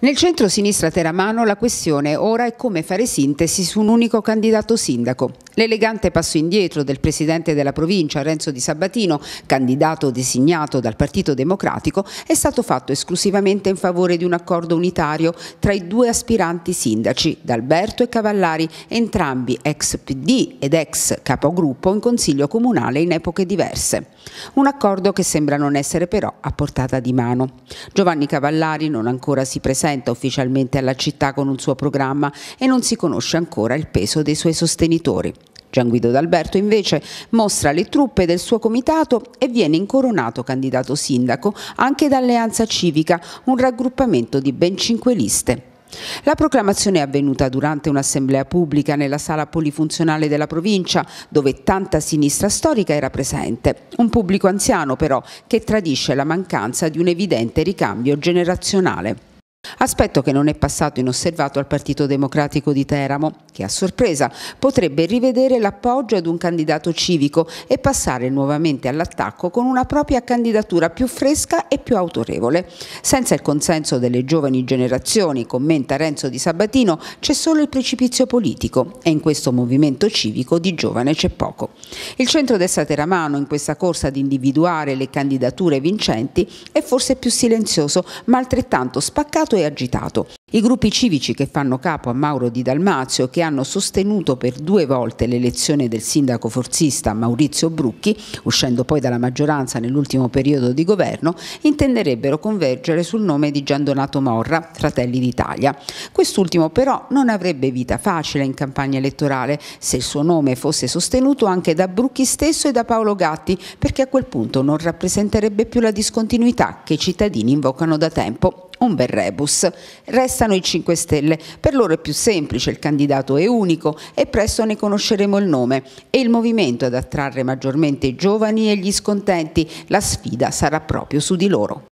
Nel centro-sinistra teramano la questione ora è come fare sintesi su un unico candidato sindaco. L'elegante passo indietro del presidente della provincia Renzo Di Sabatino, candidato designato dal Partito Democratico, è stato fatto esclusivamente in favore di un accordo unitario tra i due aspiranti sindaci, D'Alberto e Cavallari, entrambi ex PD ed ex capogruppo in Consiglio Comunale in epoche diverse. Un accordo che sembra non essere però a portata di mano. Giovanni Cavallari non ancora si presenta presenta ufficialmente alla città con un suo programma e non si conosce ancora il peso dei suoi sostenitori. Gian Guido D'Alberto invece mostra le truppe del suo comitato e viene incoronato candidato sindaco anche da Alleanza Civica, un raggruppamento di ben cinque liste. La proclamazione è avvenuta durante un'assemblea pubblica nella sala polifunzionale della provincia, dove tanta sinistra storica era presente. Un pubblico anziano però che tradisce la mancanza di un evidente ricambio generazionale. Aspetto che non è passato inosservato al Partito Democratico di Teramo, che a sorpresa potrebbe rivedere l'appoggio ad un candidato civico e passare nuovamente all'attacco con una propria candidatura più fresca e più autorevole. Senza il consenso delle giovani generazioni, commenta Renzo Di Sabatino, c'è solo il precipizio politico e in questo movimento civico di giovane c'è poco. Il centro centrodestra teramano in questa corsa ad individuare le candidature vincenti è forse più silenzioso, ma altrettanto spaccato e agitato. I gruppi civici che fanno capo a Mauro Di Dalmazio, che hanno sostenuto per due volte l'elezione del sindaco forzista Maurizio Brucchi, uscendo poi dalla maggioranza nell'ultimo periodo di governo, intenderebbero convergere sul nome di Giandonato Morra, Fratelli d'Italia. Quest'ultimo però non avrebbe vita facile in campagna elettorale se il suo nome fosse sostenuto anche da Brucchi stesso e da Paolo Gatti, perché a quel punto non rappresenterebbe più la discontinuità che i cittadini invocano da tempo un bel rebus. Restano i 5 Stelle, per loro è più semplice, il candidato è unico e presto ne conosceremo il nome. E il movimento ad attrarre maggiormente i giovani e gli scontenti, la sfida sarà proprio su di loro.